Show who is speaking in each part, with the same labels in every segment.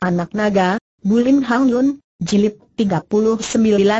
Speaker 1: Anak Naga, Bulim Hang Yun, Jilid 39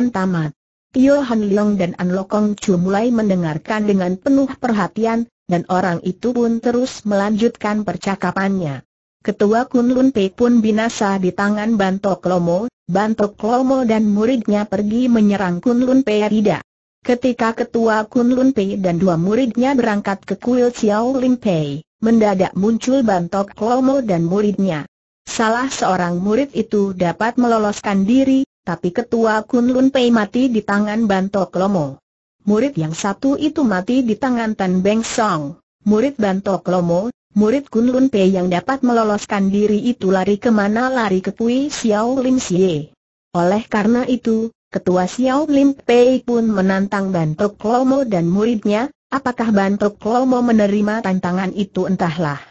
Speaker 1: Tamat. Tio Han Leong dan An Lokong Chu mulai mendengarkan dengan penuh perhatian, dan orang itu pun terus melanjutkan percakapannya. Ketua Kun Lun Pei pun binasa di tangan Bantok Lomo, Bantok Lomo dan muridnya pergi menyerang Kun Lun Pei tidak. Ketika ketua Kun Lun Pei dan dua muridnya berangkat ke kuil Xiao Lim Pei, mendadak muncul Bantok Lomo dan muridnya salah seorang murid itu dapat meloloskan diri, tapi ketua Kunlun Pei mati di tangan Bantok Lomo. Murid yang satu itu mati di tangan Tan Beng Song. Murid Bantok Lomo, murid Kunlun Pei yang dapat meloloskan diri itu lari kemana lari ke Pui Xiao Lim Xie. Oleh karena itu, ketua Xiao Lim Pei pun menantang Bantok Lomo dan muridnya, apakah Bantok Lomo menerima tantangan itu entahlah.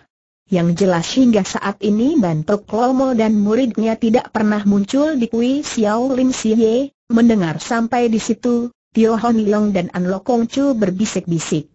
Speaker 1: Yang jelas hingga saat ini Bantok Lomo dan muridnya tidak pernah muncul di Kui Xiao Lim Siye, mendengar sampai di situ, Tio Hon Leong dan An Lok Kong Chu berbisik-bisik.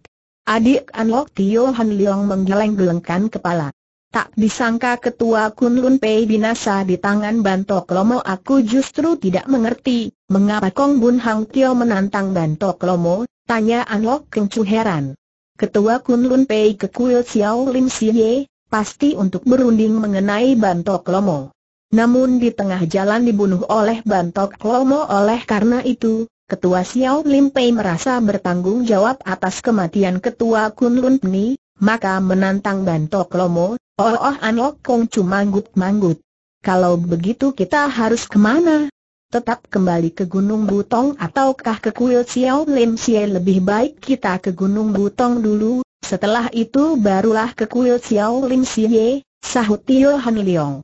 Speaker 1: Adik An Lok Tio Hon Leong menggeleng-gelengkan kepala. Tak disangka ketua Kun Lun Pei binasa di tangan Bantok Lomo aku justru tidak mengerti, mengapa Kong Bun Hang Tio menantang Bantok Lomo, tanya An Lok Kong Chu heran. Ketua Kun Lun Pei ke Kuil Xiao Lim Siye, pasti untuk berunding mengenai Bantok Lomo. Namun di tengah jalan dibunuh oleh Bantok Lomo oleh karena itu, Ketua Xiao Lim Pei merasa bertanggung jawab atas kematian Ketua Kun Lun Pni, maka menantang Bantok Lomo, Oh Oh Anok Kong cuma manggut-manggut. Kalau begitu kita harus kemana? Tetap kembali ke Gunung Butong ataukah ke kuil Xiao Lim Xie lebih baik kita ke Gunung Butong dulu, setelah itu barulah ke kuil Xiao Lim Siye, sahut Tio Han Leong.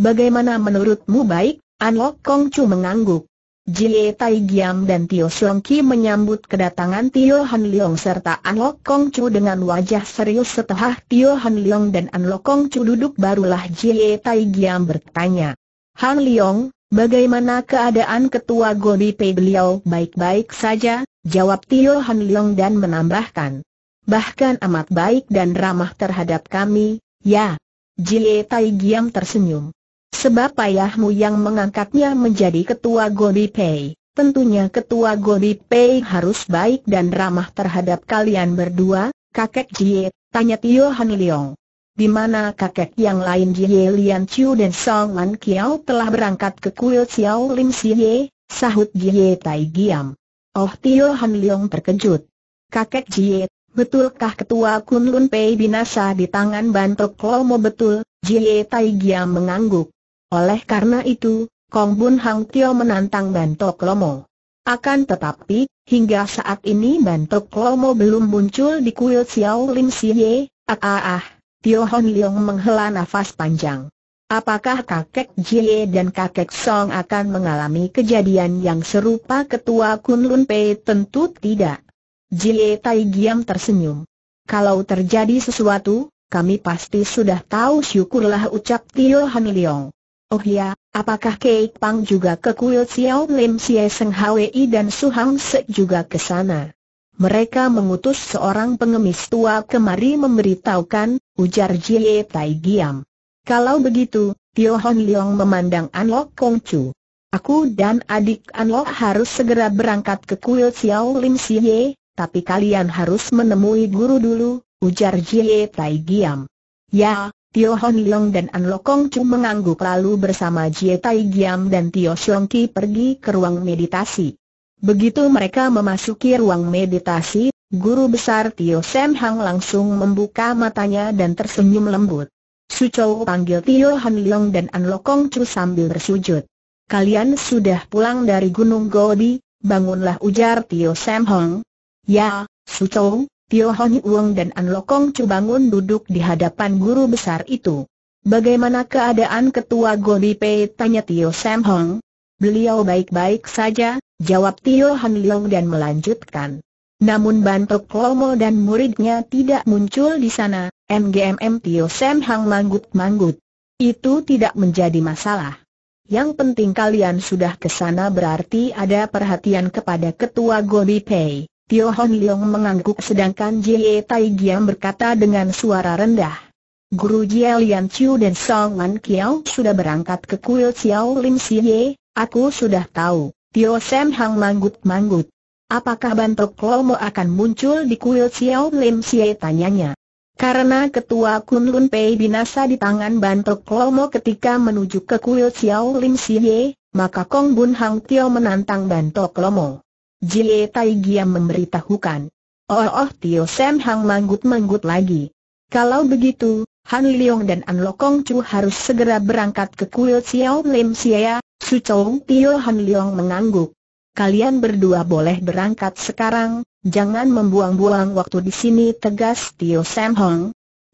Speaker 1: Bagaimana menurutmu baik? An Lok Kong Chu mengangguk. Jie Tai Giam dan Tio Siong Ki menyambut kedatangan Tio Han Leong serta An Lok Kong Chu dengan wajah serius setelah Tio Han Leong dan An Lok Kong Chu duduk barulah Jie Tai Giam bertanya. Han Leong, bagaimana keadaan ketua Gobi Pei beliau baik-baik saja? Jawab Tio Han Leong dan menambahkan bahkan amat baik dan ramah terhadap kami, ya. Jie Tai Giam tersenyum. Sebab ayahmu yang mengangkatnya menjadi ketua Godi Pei, tentunya ketua Godi Pei harus baik dan ramah terhadap kalian berdua, kakek Jie, tanya Tio Han Leong di mana kakek yang lain Jie Lian Chiu dan Song Lan Kiao telah berangkat ke kuil Xiao Lim Siye? sahut Jie Tai Giam. Oh Tio Han Leong terkejut. Kakek Jie, Betulkah ketua Kunlun Pei binasa di tangan bantok Klomo betul? Jie Tai Giam mengangguk. Oleh karena itu, Kong Bun Hang Tio menantang bantok Klomo. Akan tetapi, hingga saat ini bantok Klomo belum muncul di kuil Xiao Lim Siye, ah ah ah, Tio Hon Leong menghela nafas panjang. Apakah kakek Jie dan kakek Song akan mengalami kejadian yang serupa ketua Kunlun Pei? Tentu tidak. Jie Tai Giam tersenyum. Kalau terjadi sesuatu, kami pasti sudah tahu syukurlah ucap Tio Han Leong. Oh ya, apakah Keik Pang juga ke kuil Xiao Lim Xie Seng Hwi dan Su Hang Se juga ke sana? Mereka mengutus seorang pengemis tua kemari memberitahukan, ujar Jie Tai Giam. Kalau begitu, Tio Hon Leong memandang An Lok Kong Chu. Aku dan adik An Lok harus segera berangkat ke kuil Xiao Lim Xie, tapi kalian harus menemui guru dulu, ujar Jie Tai Giam. Ya, Tio Hon Leong dan An Lokong Chu mengangguk lalu bersama Jie Tai Giam dan Tio Xiong Ki pergi ke ruang meditasi. Begitu mereka memasuki ruang meditasi, guru besar Tio Sam Hang langsung membuka matanya dan tersenyum lembut. Su Chou panggil Tio Han Leong dan An Lokong Chu sambil bersujud. Kalian sudah pulang dari Gunung Gobi, bangunlah ujar Tio Sam Hang, Ya, Sutou, Tio Hon Yung dan An Lokong Chu bangun duduk di hadapan guru besar itu. Bagaimana keadaan ketua Gobi Pei? Tanya Tio Sam Hong. Beliau baik-baik saja, jawab Tio Han Leong dan melanjutkan. Namun Bantok Klomo dan muridnya tidak muncul di sana, MGMM Tio Sam Hang manggut-manggut. Itu tidak menjadi masalah. Yang penting kalian sudah ke sana berarti ada perhatian kepada ketua Gobi Pei. Tio Hon Leong mengangguk sedangkan Jie Tai Giam berkata dengan suara rendah. Guru Jie Lian Chiu dan Song Man Kiao sudah berangkat ke kuil Xiao Lim Ye, aku sudah tahu. Tio Sam Hang manggut-manggut. Apakah Bantok Lomo akan muncul di kuil Xiao Lim Ye tanyanya. Karena ketua Kun Lun Pei binasa di tangan Bantok Lomo ketika menuju ke kuil Xiao Lim Ye, maka Kong Bun Hang Tio menantang Bantok Lomo. Jie Tai Giam memberitahukan. Oh oh Tio Sam Hang manggut-manggut lagi. Kalau begitu, Han Leong dan An Lokong Chu harus segera berangkat ke kuil Xiao Lim Sia, ya, Su Chou Tio Han Leong mengangguk. Kalian berdua boleh berangkat sekarang, jangan membuang-buang waktu di sini tegas Tio Sam Hang.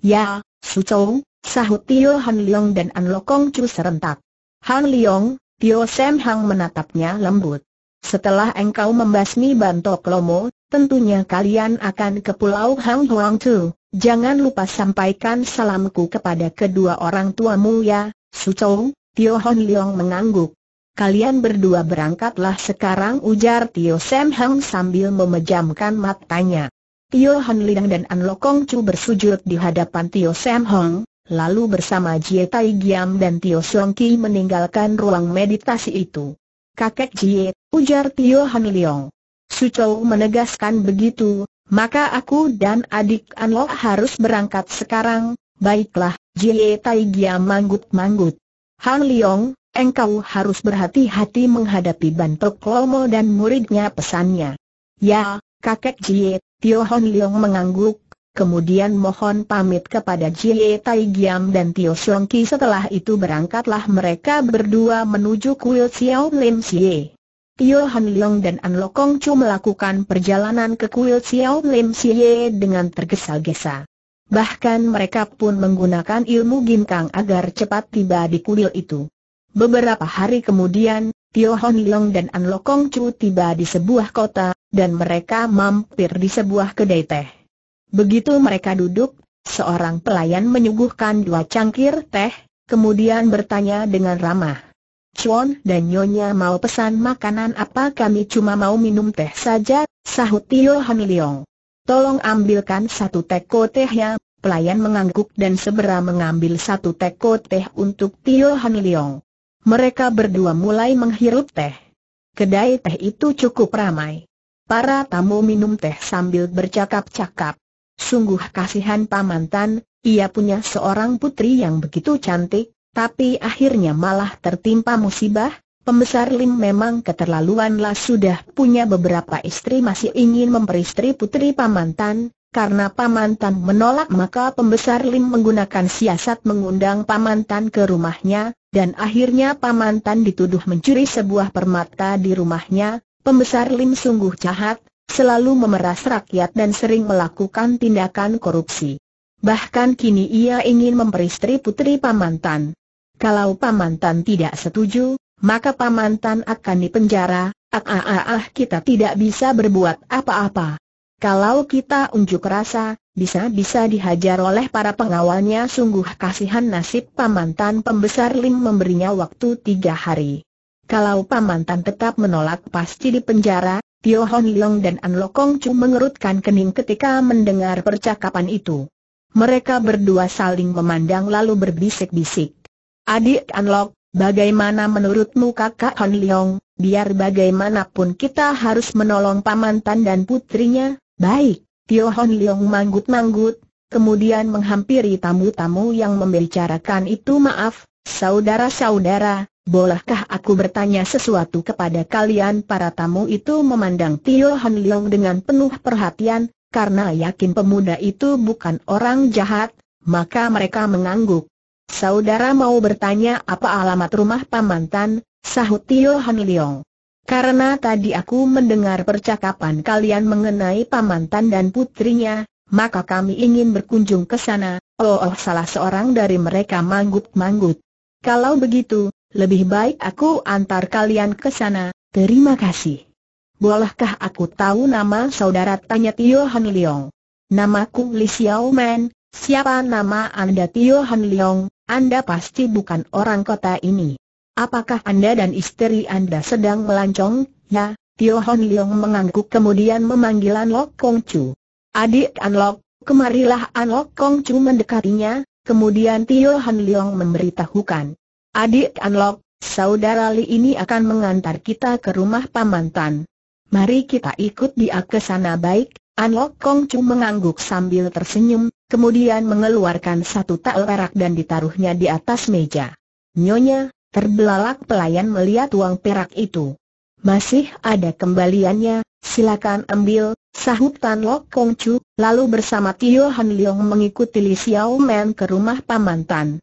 Speaker 1: Ya, Su Chou, sahut Tio Han Leong dan An Lokong Chu serentak. Han Leong, Tio Sam Hang menatapnya lembut. Setelah engkau membasmi Bantok Lomo, tentunya kalian akan ke Pulau Hang Huang Tu. Jangan lupa sampaikan salamku kepada kedua orang tuamu ya, Su Chou. Tio Hon Leong mengangguk. Kalian berdua berangkatlah sekarang ujar Tio Sam Hang sambil memejamkan matanya. Tio Hon Liang dan An Lokong Chu bersujud di hadapan Tio Sam Hang, lalu bersama Jie Tai Giam dan Tio Song Ki meninggalkan ruang meditasi itu kakek Jie, ujar Tio Hamiliong. Sucou menegaskan begitu, maka aku dan adik Anlo harus berangkat sekarang, baiklah, Jie Tai Gia manggut-manggut. Han Liong, engkau harus berhati-hati menghadapi Bantok Lomo dan muridnya pesannya. Ya, kakek Jie, Tio Han Liong mengangguk, kemudian mohon pamit kepada Jie Tai Giam dan Tio Siong Ki setelah itu berangkatlah mereka berdua menuju kuil Xiao Lim Xie. Tio Han Leong dan An Kong Chu melakukan perjalanan ke kuil Xiao Lim Xie dengan tergesa-gesa. Bahkan mereka pun menggunakan ilmu ginkang agar cepat tiba di kuil itu. Beberapa hari kemudian, Tio Han Leong dan An Kong Chu tiba di sebuah kota, dan mereka mampir di sebuah kedai teh. Begitu mereka duduk, seorang pelayan menyuguhkan dua cangkir teh, kemudian bertanya dengan ramah. Chuan dan Nyonya mau pesan makanan apa kami cuma mau minum teh saja, sahut Tio Hamiliong. Tolong ambilkan satu teko teh ya. pelayan mengangguk dan segera mengambil satu teko teh untuk Tio Hamiliong. Mereka berdua mulai menghirup teh. Kedai teh itu cukup ramai. Para tamu minum teh sambil bercakap-cakap. Sungguh kasihan Paman Tan, ia punya seorang putri yang begitu cantik, tapi akhirnya malah tertimpa musibah, pembesar Lim memang keterlaluan lah sudah punya beberapa istri masih ingin memperistri putri Paman Tan, karena Paman Tan menolak maka pembesar Lim menggunakan siasat mengundang Paman Tan ke rumahnya, dan akhirnya Paman Tan dituduh mencuri sebuah permata di rumahnya, pembesar Lim sungguh jahat, selalu memeras rakyat dan sering melakukan tindakan korupsi. Bahkan kini ia ingin memperistri putri Pamantan. Kalau Pamantan tidak setuju, maka Pamantan akan dipenjara, ah kita tidak bisa berbuat apa-apa. Kalau kita unjuk rasa, bisa-bisa dihajar oleh para pengawalnya sungguh kasihan nasib Pamantan pembesar Lim memberinya waktu tiga hari. Kalau Pamantan tetap menolak pasti dipenjara, Tio Hon Long dan An Lokong Chu mengerutkan kening ketika mendengar percakapan itu. Mereka berdua saling memandang lalu berbisik-bisik. Adik An Lok, bagaimana menurutmu kakak Hon Leong, biar bagaimanapun kita harus menolong pamantan dan putrinya? Baik, Tio Hon Leong manggut-manggut, kemudian menghampiri tamu-tamu yang membicarakan itu maaf, saudara-saudara, Bolehkah aku bertanya sesuatu kepada kalian para tamu itu memandang Tio Han Leong dengan penuh perhatian, karena yakin pemuda itu bukan orang jahat, maka mereka mengangguk. Saudara mau bertanya apa alamat rumah pamantan, sahut Tio Han Leong. Karena tadi aku mendengar percakapan kalian mengenai pamantan dan putrinya, maka kami ingin berkunjung ke sana, oh, oh salah seorang dari mereka manggut-manggut. Kalau begitu, lebih baik aku antar kalian ke sana, terima kasih. Bolehkah aku tahu nama saudara? Tanya Tio Han Leong. Namaku Li Xiao Men, siapa nama Anda Tio Han Leong? Anda pasti bukan orang kota ini. Apakah Anda dan istri Anda sedang melancong? Ya, Tio Han Leong mengangguk kemudian memanggil An Lok Kong Chu. Adik An Lok, kemarilah An Lok Kong Chu mendekatinya, kemudian Tio Han Leong memberitahukan. Adik Anlok, saudara Li ini akan mengantar kita ke rumah pamantan. Mari kita ikut dia ke sana baik, Anlok Kong Chu mengangguk sambil tersenyum, kemudian mengeluarkan satu tael perak dan ditaruhnya di atas meja. Nyonya, terbelalak pelayan melihat uang perak itu. Masih ada kembaliannya, silakan ambil, sahut Tan Lok Kong Chu, lalu bersama Tio Han Leong mengikuti Li Xiao Men ke rumah Paman Tan.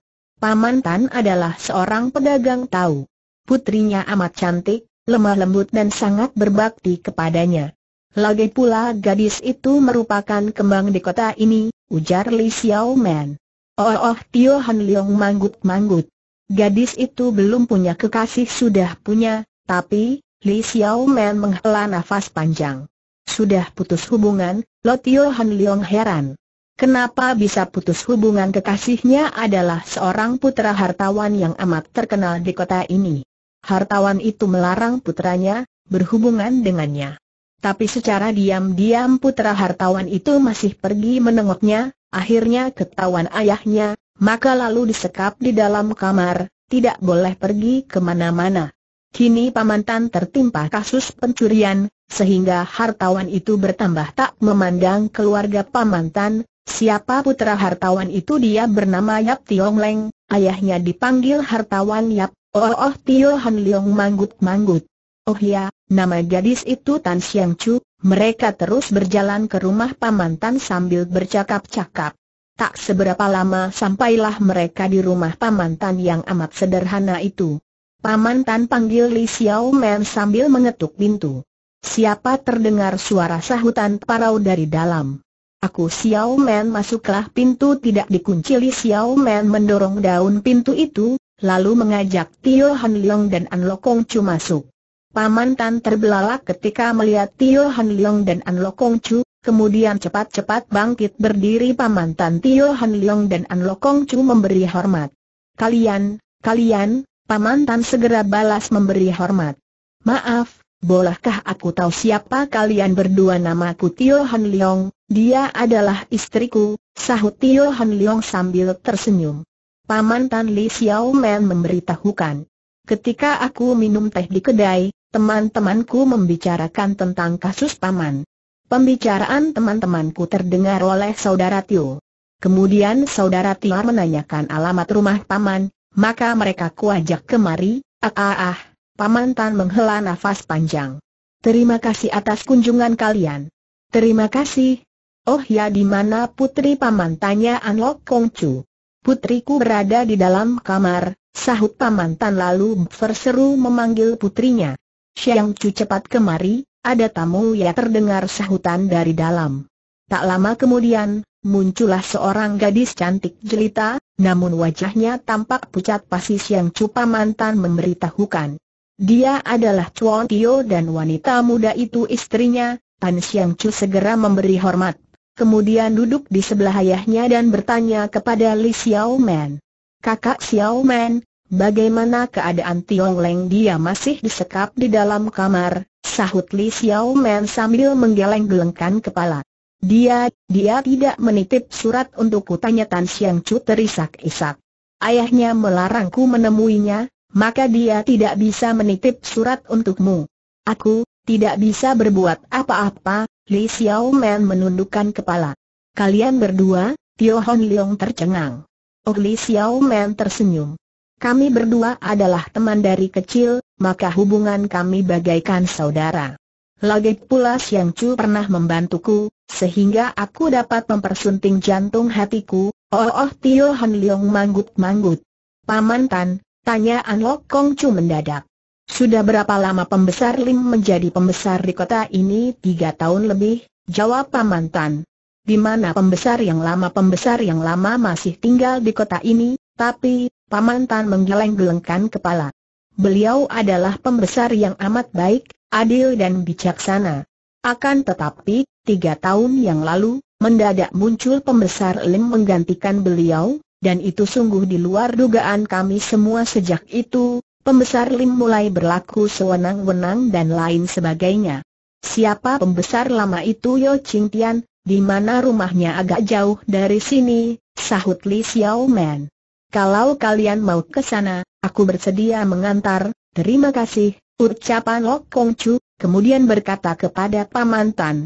Speaker 1: Paman Tan adalah seorang pedagang tahu. Putrinya amat cantik, lemah lembut dan sangat berbakti kepadanya. Lagi pula gadis itu merupakan kembang di kota ini, ujar Li Xiaoman. Oh oh Tio Han Leong manggut-manggut. Gadis itu belum punya kekasih sudah punya, tapi, Li Xiaoman menghela nafas panjang. Sudah putus hubungan, Lo Tio Han Leong heran. Kenapa bisa putus hubungan kekasihnya adalah seorang putra hartawan yang amat terkenal di kota ini. Hartawan itu melarang putranya berhubungan dengannya. Tapi secara diam-diam putra hartawan itu masih pergi menengoknya, akhirnya ketahuan ayahnya, maka lalu disekap di dalam kamar, tidak boleh pergi kemana-mana. Kini Pamantan tertimpa kasus pencurian, sehingga hartawan itu bertambah tak memandang keluarga Pamantan, Siapa putra hartawan itu dia bernama Yap Tiong Leng, ayahnya dipanggil hartawan Yap, oh oh, oh Tio Han Leong manggut-manggut. Oh ya, nama gadis itu Tan Siang Chu, mereka terus berjalan ke rumah paman Tan sambil bercakap-cakap. Tak seberapa lama sampailah mereka di rumah paman Tan yang amat sederhana itu. Paman Tan panggil Li Xiao Men sambil mengetuk pintu. Siapa terdengar suara sahutan parau dari dalam? Aku Xiao Man masuklah pintu tidak dikunci Li Xiao Man mendorong daun pintu itu, lalu mengajak Tio Han Leong dan An Lokong Chu masuk. Paman Tan terbelalak ketika melihat Tio Han Leong dan An Lokong Chu, kemudian cepat-cepat bangkit berdiri Paman Tan Tio Han Leong dan An Lokong Chu memberi hormat. Kalian, kalian, Paman Tan segera balas memberi hormat. Maaf, bolehkah aku tahu siapa kalian berdua namaku Tio Han Leong, dia adalah istriku, sahut Tio Han Leong sambil tersenyum. Paman Tan Li Xiao Men memberitahukan. Ketika aku minum teh di kedai, teman-temanku membicarakan tentang kasus paman. Pembicaraan teman-temanku terdengar oleh saudara Tio. Kemudian saudara Tio menanyakan alamat rumah paman, maka mereka kuajak kemari, ah ah ah, Paman Tan menghela nafas panjang. Terima kasih atas kunjungan kalian. Terima kasih. Oh ya di mana putri paman tanya Kong Kongcu. Putriku berada di dalam kamar, sahut paman Tan lalu berseru memanggil putrinya. Xiang Chu cepat kemari, ada tamu ya terdengar sahutan dari dalam. Tak lama kemudian, muncullah seorang gadis cantik jelita, namun wajahnya tampak pucat pasi Xiang Chu paman memberitahukan. Dia adalah Chuan Tio dan wanita muda itu istrinya, Tan Xiang Chu segera memberi hormat. Kemudian duduk di sebelah ayahnya dan bertanya kepada Li Xiao Men. Kakak Xiao Men, bagaimana keadaan Tiong Leng dia masih disekap di dalam kamar, sahut Li Xiao Men sambil menggeleng-gelengkan kepala. Dia, dia tidak menitip surat untuk kutanya Tan Xiang Chu terisak-isak. Ayahnya melarangku menemuinya, maka dia tidak bisa menitip surat untukmu. Aku, tidak bisa berbuat apa-apa, Li Xiaoman menundukkan kepala. Kalian berdua, Tio Hon Leong tercengang. Oh Li Xiaoman tersenyum. Kami berdua adalah teman dari kecil, maka hubungan kami bagaikan saudara. Lagi pula Siang Chu pernah membantuku, sehingga aku dapat mempersunting jantung hatiku, oh oh Tio Hon Leong manggut-manggut. Paman Tan, Tanya An Lok Kong Chu mendadak. Sudah berapa lama pembesar Lim menjadi pembesar di kota ini? Tiga tahun lebih, jawab Paman Tan. Di mana pembesar yang lama pembesar yang lama masih tinggal di kota ini, tapi, Paman Tan menggeleng-gelengkan kepala. Beliau adalah pembesar yang amat baik, adil dan bijaksana. Akan tetapi, tiga tahun yang lalu, mendadak muncul pembesar Lim menggantikan beliau, dan itu sungguh di luar dugaan kami semua sejak itu, pembesar Lim mulai berlaku sewenang-wenang dan lain sebagainya. Siapa pembesar lama itu Yo Ching Tian, di mana rumahnya agak jauh dari sini, sahut Li Xiao Men. Kalau kalian mau ke sana, aku bersedia mengantar, terima kasih, ucapan Lok Kong Chu, kemudian berkata kepada Paman Tan.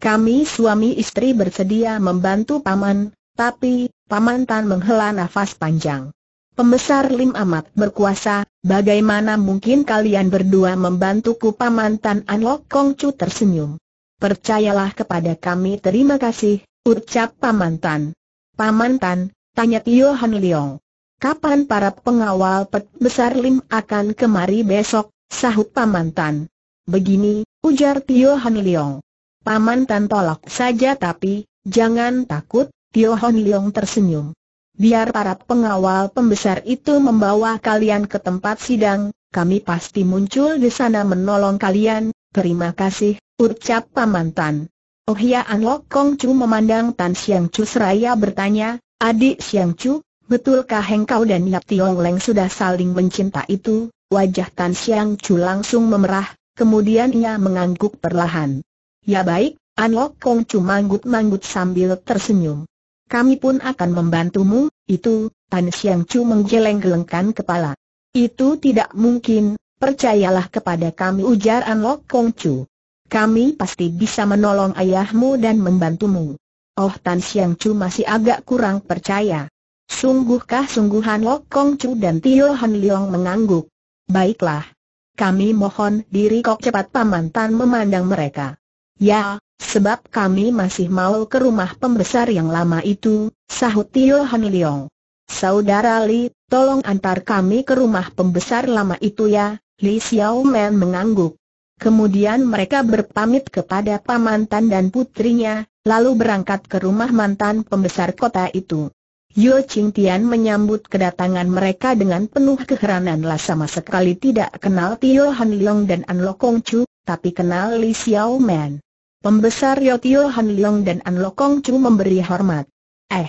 Speaker 1: Kami suami istri bersedia membantu Paman, tapi, Paman Tan menghela nafas panjang. Pembesar Lim amat berkuasa, bagaimana mungkin kalian berdua membantuku Paman Tan Anlok Kong Chu tersenyum. Percayalah kepada kami terima kasih, ucap Paman Tan. Paman Tan, tanya Tio Han Leong. Kapan para pengawal pet besar Lim akan kemari besok, sahut Paman Tan. Begini, ujar Tio Han Leong. Paman Tan tolak saja tapi, jangan takut, Tio Hon Leong tersenyum. Biar para pengawal pembesar itu membawa kalian ke tempat sidang, kami pasti muncul di sana menolong kalian, terima kasih, ucap Paman Tan. Oh ya An Lok Kong Chu memandang Tan Siang Chu seraya bertanya, adik Siang Chu, betulkah engkau dan Yap Tiong Leng sudah saling mencinta itu? Wajah Tan Siang Chu langsung memerah, kemudian ia mengangguk perlahan. Ya baik, An Lok Kong Chu manggut-manggut sambil tersenyum. Kami pun akan membantumu, itu, Tan Siang Chu menggeleng-gelengkan kepala. Itu tidak mungkin, percayalah kepada kami ujar An Lok Kong Chu. Kami pasti bisa menolong ayahmu dan membantumu. Oh Tan Siang Chu masih agak kurang percaya. Sungguhkah sungguhan Lok Kong Chu dan Tio Han Leong mengangguk? Baiklah. Kami mohon diri kok cepat paman Tan memandang mereka. Ya, Sebab kami masih mau ke rumah pembesar yang lama itu, sahut Tio Han Leong. Saudara Li, tolong antar kami ke rumah pembesar lama itu ya, Li Xiao Men mengangguk. Kemudian mereka berpamit kepada pamantan dan putrinya, lalu berangkat ke rumah mantan pembesar kota itu. Yo Ching Tian menyambut kedatangan mereka dengan penuh keheranan lah sama sekali tidak kenal Tio Han Leong dan An Lo Kong Chu, tapi kenal Li Xiao Man. Pembesar Yo Tio Han Leong dan An Lokong Chu memberi hormat. Eh,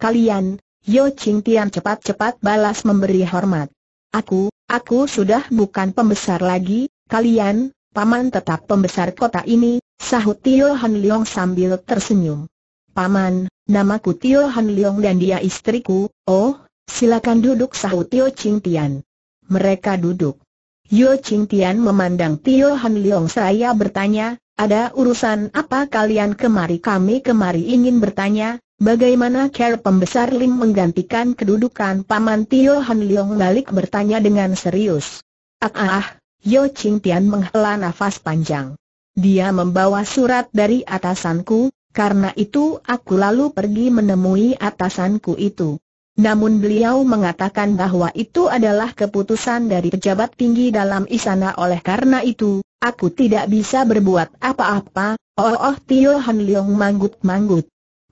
Speaker 1: kalian, Yo Ching Tian cepat-cepat balas memberi hormat. Aku, aku sudah bukan pembesar lagi, kalian, paman tetap pembesar kota ini, sahut Tio Han Leong sambil tersenyum. Paman, namaku Tio Han Leong dan dia istriku, oh, silakan duduk sahut Tio Ching Tian. Mereka duduk. Yo Ching Tian memandang Tio Han Leong seraya bertanya, ada urusan apa kalian kemari? Kami kemari ingin bertanya, bagaimana care Pembesar Lim menggantikan kedudukan Paman Tio Han Leong balik bertanya dengan serius. Ah ah ah, Yo Ching Tian menghela nafas panjang. Dia membawa surat dari atasanku, karena itu aku lalu pergi menemui atasanku itu. Namun beliau mengatakan bahwa itu adalah keputusan dari pejabat tinggi dalam istana oleh karena itu, Aku tidak bisa berbuat apa-apa, oh oh Tio Han Leong manggut-manggut.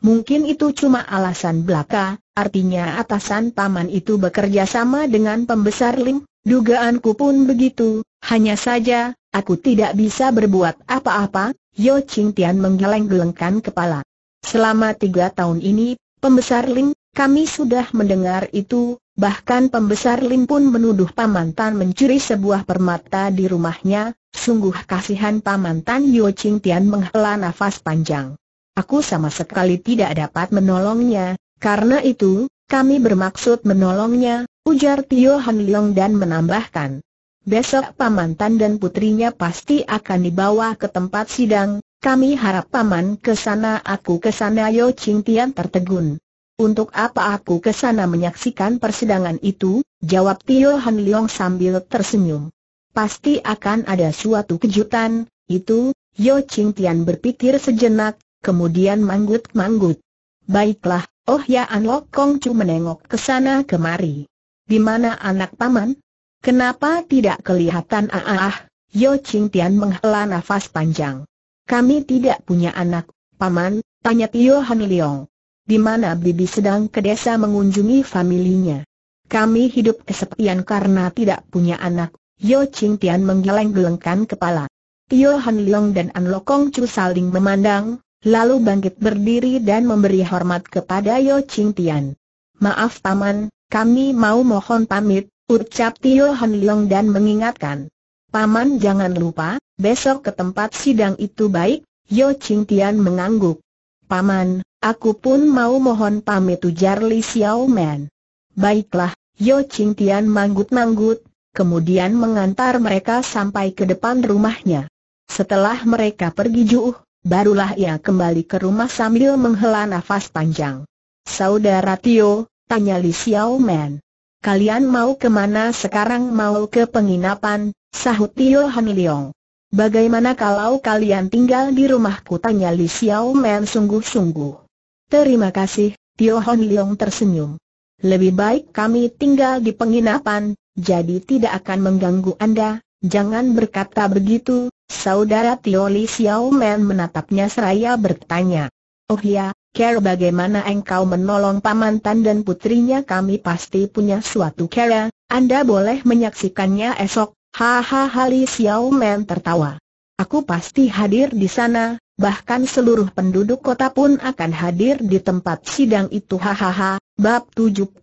Speaker 1: Mungkin itu cuma alasan belaka, artinya atasan paman itu bekerja sama dengan pembesar Lim, dugaanku pun begitu, hanya saja, aku tidak bisa berbuat apa-apa, Yo Ching Tian menggeleng-gelengkan kepala. Selama tiga tahun ini, pembesar Lim, kami sudah mendengar itu, Bahkan pembesar Lim pun menuduh Paman Tan mencuri sebuah permata di rumahnya, sungguh kasihan Paman Tan Yo Ching Tian menghela nafas panjang. Aku sama sekali tidak dapat menolongnya, karena itu, kami bermaksud menolongnya, ujar Tio Han Leong dan menambahkan. Besok Paman Tan dan putrinya pasti akan dibawa ke tempat sidang, kami harap Paman ke sana aku ke sana Yo Ching Tian tertegun. Untuk apa aku ke sana menyaksikan persidangan itu? Jawab Tio Han Leong sambil tersenyum. Pasti akan ada suatu kejutan, itu, Yo Ching Tian berpikir sejenak, kemudian manggut-manggut. Baiklah, Oh Ya An Lok Kong Chu menengok ke sana kemari. Di mana anak paman? Kenapa tidak kelihatan ah ah ah? Yo Ching Tian menghela nafas panjang. Kami tidak punya anak, paman, tanya Tio Han Leong di mana Bibi sedang ke desa mengunjungi familinya. Kami hidup kesepian karena tidak punya anak, Yo Ching Tian menggeleng-gelengkan kepala. Tio Han Leong dan An Lokong Chu saling memandang, lalu bangkit berdiri dan memberi hormat kepada Yo Ching Tian. Maaf Paman, kami mau mohon pamit, ucap Tio Han Leong dan mengingatkan. Paman jangan lupa, besok ke tempat sidang itu baik, Yo Ching Tian mengangguk. Paman, Aku pun mau mohon pamit ujar Li Men. Baiklah, Yo Ching Tian manggut-manggut, kemudian mengantar mereka sampai ke depan rumahnya. Setelah mereka pergi jauh, barulah ia kembali ke rumah sambil menghela nafas panjang. Saudara Tio, tanya Li Men. Kalian mau kemana sekarang mau ke penginapan, sahut Tio Han Leong. Bagaimana kalau kalian tinggal di rumahku tanya Li Men sungguh-sungguh. Terima kasih, Tio Hon Leong tersenyum. Lebih baik kami tinggal di penginapan, jadi tidak akan mengganggu Anda. Jangan berkata begitu, saudara Tio Li Xiao Men menatapnya seraya bertanya. Oh ya, care bagaimana engkau menolong paman Tan dan putrinya kami pasti punya suatu care, Anda boleh menyaksikannya esok. Hahaha Li Xiao Men tertawa. Aku pasti hadir di sana, bahkan seluruh penduduk kota pun akan hadir di tempat sidang itu hahaha. Bab 77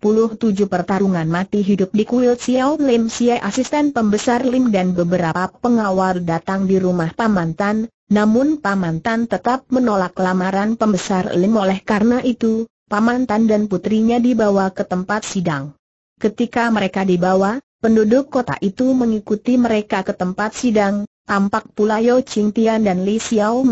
Speaker 1: Pertarungan Mati Hidup di Kuil Xiao Lim Xie Asisten Pembesar Lim dan beberapa pengawal datang di rumah Pamantan, namun Pamantan tetap menolak lamaran pembesar Lim oleh karena itu, Pamantan dan putrinya dibawa ke tempat sidang. Ketika mereka dibawa, penduduk kota itu mengikuti mereka ke tempat sidang, tampak pula Yao Ching dan Li Xiao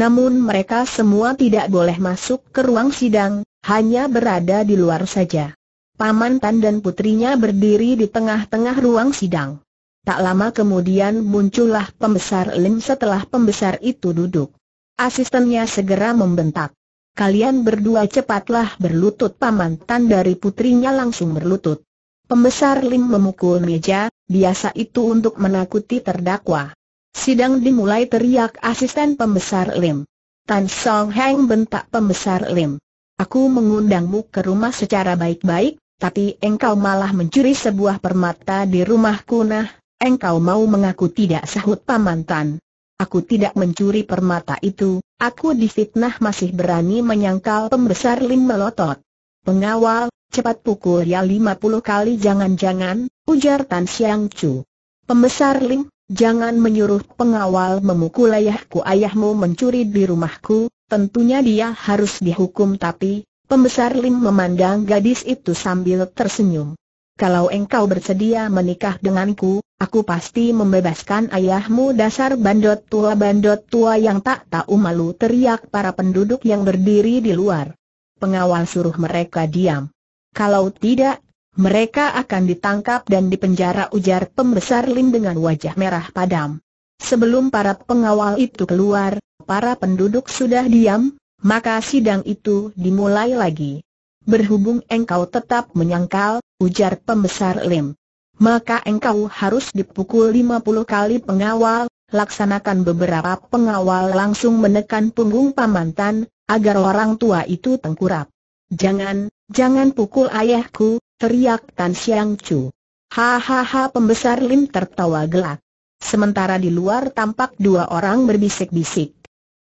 Speaker 1: Namun mereka semua tidak boleh masuk ke ruang sidang, hanya berada di luar saja. Paman Tan dan putrinya berdiri di tengah-tengah ruang sidang. Tak lama kemudian muncullah pembesar Lim setelah pembesar itu duduk. Asistennya segera membentak. Kalian berdua cepatlah berlutut Paman Tan dari putrinya langsung berlutut. Pembesar Lim memukul meja, biasa itu untuk menakuti terdakwa. Sidang dimulai teriak asisten pembesar Lim. Tan Song Heng bentak pembesar Lim. Aku mengundangmu ke rumah secara baik-baik, tapi engkau malah mencuri sebuah permata di rumahku nah, engkau mau mengaku tidak sahut pamantan. Aku tidak mencuri permata itu, aku difitnah masih berani menyangkal pembesar Lim melotot. Pengawal, Cepat pukul ya 50 kali jangan-jangan, ujar Tan Siang Chu. Pembesar Lim, jangan menyuruh pengawal memukul ayahku ayahmu mencuri di rumahku, tentunya dia harus dihukum tapi, pembesar Lim memandang gadis itu sambil tersenyum. Kalau engkau bersedia menikah denganku, aku pasti membebaskan ayahmu dasar bandot tua bandot tua yang tak tahu malu teriak para penduduk yang berdiri di luar. Pengawal suruh mereka diam. Kalau tidak, mereka akan ditangkap dan dipenjara ujar pembesar Lim dengan wajah merah padam. Sebelum para pengawal itu keluar, para penduduk sudah diam, maka sidang itu dimulai lagi. Berhubung engkau tetap menyangkal, ujar pembesar Lim. Maka engkau harus dipukul 50 kali pengawal, laksanakan beberapa pengawal langsung menekan punggung pamantan, agar orang tua itu tengkurap. Jangan, Jangan pukul ayahku, teriak Tan Siang Chu. Hahaha pembesar Lim tertawa gelak. Sementara di luar tampak dua orang berbisik-bisik.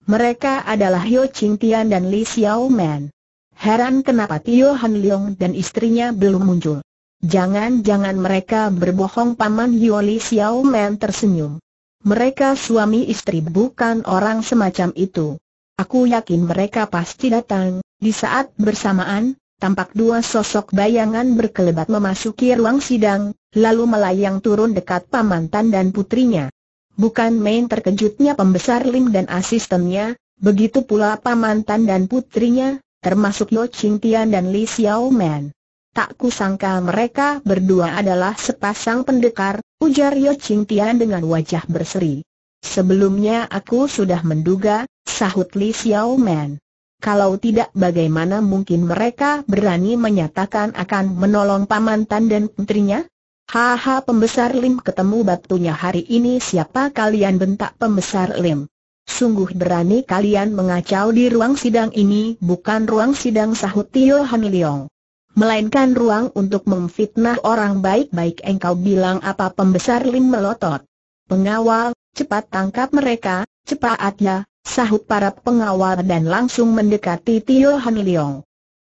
Speaker 1: Mereka adalah Yo Ching Tian dan Li Xiao Man. Heran kenapa Tio Han Leong dan istrinya belum muncul. Jangan-jangan mereka berbohong paman Yo Li Xiao Man tersenyum. Mereka suami istri bukan orang semacam itu. Aku yakin mereka pasti datang, di saat bersamaan, tampak dua sosok bayangan berkelebat memasuki ruang sidang, lalu melayang turun dekat Pamantan dan putrinya. Bukan main terkejutnya pembesar Lim dan asistennya, begitu pula Pamantan dan putrinya, termasuk Lo Ching Tian dan Li Xiao Men. Tak kusangka mereka berdua adalah sepasang pendekar, ujar Yo Ching Tian dengan wajah berseri. Sebelumnya aku sudah menduga, sahut Li Xiao Men. Kalau tidak bagaimana mungkin mereka berani menyatakan akan menolong Paman Tan dan putrinya? Haha pembesar Lim ketemu batunya hari ini siapa kalian bentak pembesar Lim? Sungguh berani kalian mengacau di ruang sidang ini bukan ruang sidang sahut Tio Leong. Melainkan ruang untuk memfitnah orang baik-baik engkau bilang apa pembesar Lim melotot. Pengawal, cepat tangkap mereka, cepat ya, sahut para pengawal dan langsung mendekati Tio Han Leong.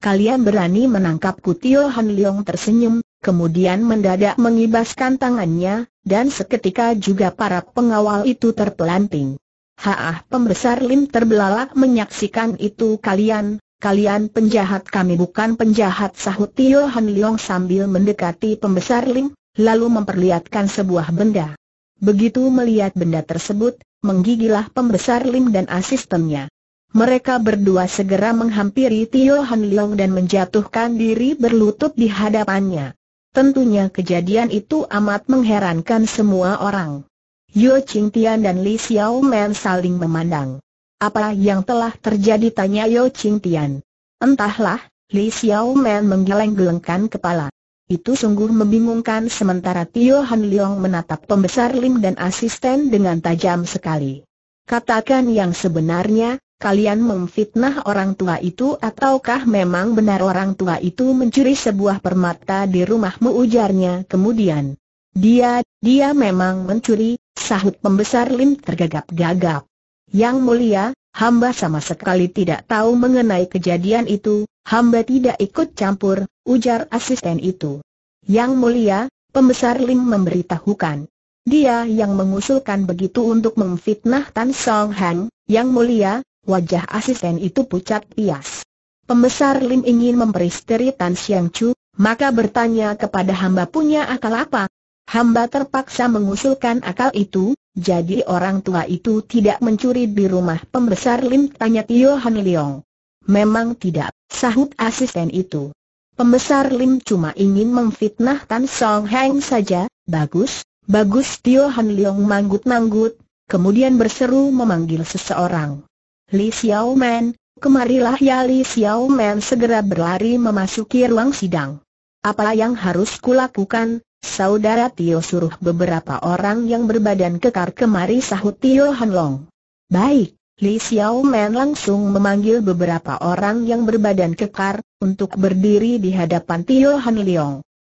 Speaker 1: Kalian berani menangkapku Tio Han Leong tersenyum, kemudian mendadak mengibaskan tangannya, dan seketika juga para pengawal itu terpelanting. Haah pembesar Lim terbelalak menyaksikan itu kalian, Kalian penjahat kami bukan penjahat sahut Tio Han Leong sambil mendekati pembesar Lim, lalu memperlihatkan sebuah benda. Begitu melihat benda tersebut, menggigilah pembesar Lim dan asistennya. Mereka berdua segera menghampiri Tio Han Leong dan menjatuhkan diri berlutut di hadapannya. Tentunya kejadian itu amat mengherankan semua orang. Yo Ching Tian dan Li Xiao Men saling memandang. Apa yang telah terjadi tanya Yo Ching Tian. Entahlah, Li Xiao Men menggeleng-gelengkan kepala. Itu sungguh membingungkan sementara Tio Han Leong menatap pembesar Lim dan asisten dengan tajam sekali. Katakan yang sebenarnya, kalian memfitnah orang tua itu ataukah memang benar orang tua itu mencuri sebuah permata di rumahmu ujarnya kemudian. Dia, dia memang mencuri, sahut pembesar Lim tergagap-gagap. Yang mulia, Hamba sama sekali tidak tahu mengenai kejadian itu, hamba tidak ikut campur, ujar asisten itu. Yang mulia, pembesar Lim memberitahukan. Dia yang mengusulkan begitu untuk memfitnah Tan Song Han, yang mulia, wajah asisten itu pucat pias. Pembesar Lim ingin memperisteri Tan Siang Chu, maka bertanya kepada hamba punya akal apa? Hamba terpaksa mengusulkan akal itu, jadi orang tua itu tidak mencuri di rumah pembesar Lim tanya Tio Han Leong. Memang tidak, sahut asisten itu. Pembesar Lim cuma ingin memfitnah Tan Song Heng saja, bagus, bagus Tio Han Leong manggut-manggut, kemudian berseru memanggil seseorang. Li Xiao Men, kemarilah ya Li Xiao Men segera berlari memasuki ruang sidang. Apa yang harus kulakukan, Saudara Tio suruh beberapa orang yang berbadan kekar kemari sahut Tio Hanlong. Baik, Li Xiao Men langsung memanggil beberapa orang yang berbadan kekar, untuk berdiri di hadapan Tio Han Leong.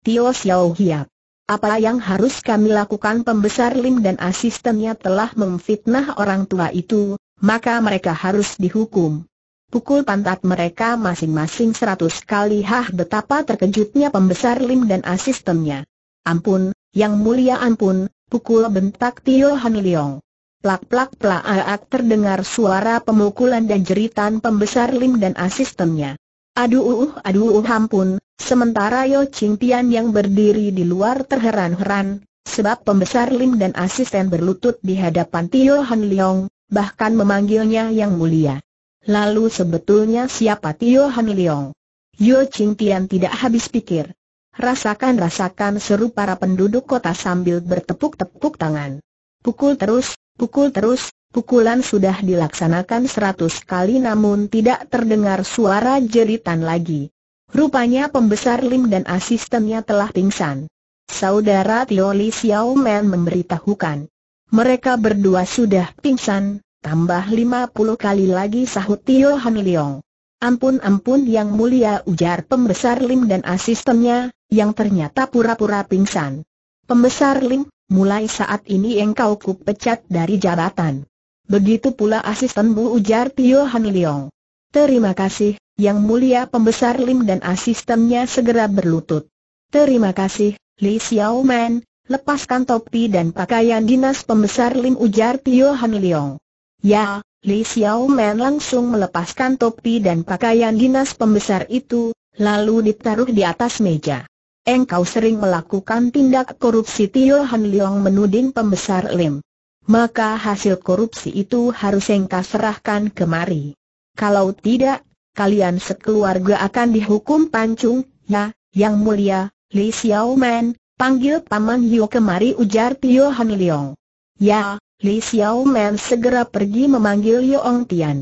Speaker 1: Tio Xiao Hiap. Apa yang harus kami lakukan pembesar Lim dan asistennya telah memfitnah orang tua itu, maka mereka harus dihukum. Pukul pantat mereka masing-masing seratus kali hah betapa terkejutnya pembesar Lim dan asistennya. Ampun, yang mulia ampun, pukul bentak Tio Han Leong. Plak-plak aak terdengar suara pemukulan dan jeritan pembesar Lim dan asistennya. Aduh uh, uh aduh uh, ampun, sementara Yo Ching Tian yang berdiri di luar terheran-heran, sebab pembesar Lim dan asisten berlutut di hadapan Tio Han Leong, bahkan memanggilnya yang mulia. Lalu sebetulnya siapa Tio Han Leong? Yo Ching Tian tidak habis pikir. Rasakan-rasakan seru para penduduk kota sambil bertepuk-tepuk tangan. Pukul terus, pukul terus, pukulan sudah dilaksanakan seratus kali namun tidak terdengar suara jeritan lagi. Rupanya pembesar Lim dan asistennya telah pingsan. Saudara Tio Li Men memberitahukan. Mereka berdua sudah pingsan, tambah lima puluh kali lagi sahut Tio Han Leong. Ampun-ampun yang mulia ujar pembesar Lim dan asistennya, yang ternyata pura-pura pingsan. Pembesar Lim, mulai saat ini engkau kupecat dari jabatan. Begitu pula asistenmu ujar Tio Han Leong. Terima kasih, yang mulia pembesar Lim dan asistennya segera berlutut. Terima kasih, Li Xiao Man, lepaskan topi dan pakaian dinas pembesar Lim ujar Tio Han Leong. Ya, Li Men langsung melepaskan topi dan pakaian dinas pembesar itu, lalu ditaruh di atas meja. Engkau sering melakukan tindak korupsi Tio Han Leong menuding pembesar Lim. Maka hasil korupsi itu harus engkau serahkan kemari. Kalau tidak, kalian sekeluarga akan dihukum pancung, ya, yang mulia, Li Men, panggil Paman Hiu kemari ujar Tio Han Leong. Ya, Li Xiao segera pergi memanggil Yong Tian.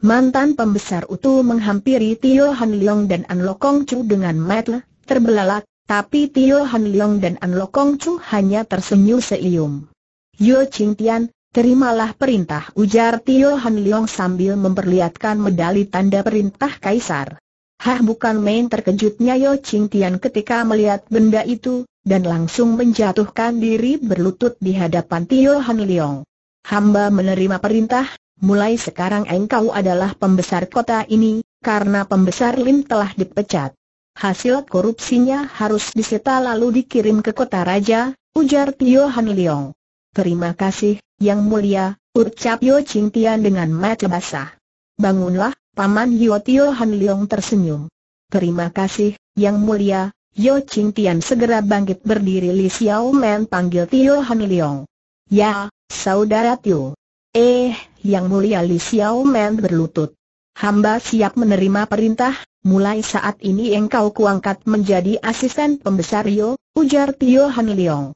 Speaker 1: Mantan pembesar Utu menghampiri Tio Han Leong dan An Lokong Chu dengan metel, terbelalak, tapi Tio Han Leong dan An Lokong Chu hanya tersenyum seium. Yo Ching Tian, terimalah perintah ujar Tio Han Leong sambil memperlihatkan medali tanda perintah kaisar. Hah bukan main terkejutnya Yo Ching Tian ketika melihat benda itu, dan langsung menjatuhkan diri berlutut di hadapan Tio Han Leong. Hamba menerima perintah, mulai sekarang engkau adalah pembesar kota ini, karena pembesar Lim telah dipecat. Hasil korupsinya harus disita lalu dikirim ke kota raja, ujar Tio Han Leong. Terima kasih, Yang Mulia, ucap Yo Ching Tian dengan mata basah. Bangunlah, Paman Yo Tio Han Leong tersenyum. Terima kasih, Yang Mulia, Yo Ching Tian segera bangkit berdiri Li Xiao Men panggil Tio Han Liong. Ya, saudara Tio. Eh, yang mulia Li Xiao Men berlutut. Hamba siap menerima perintah, mulai saat ini engkau kuangkat menjadi asisten pembesar Yo, ujar Tio Han Liong.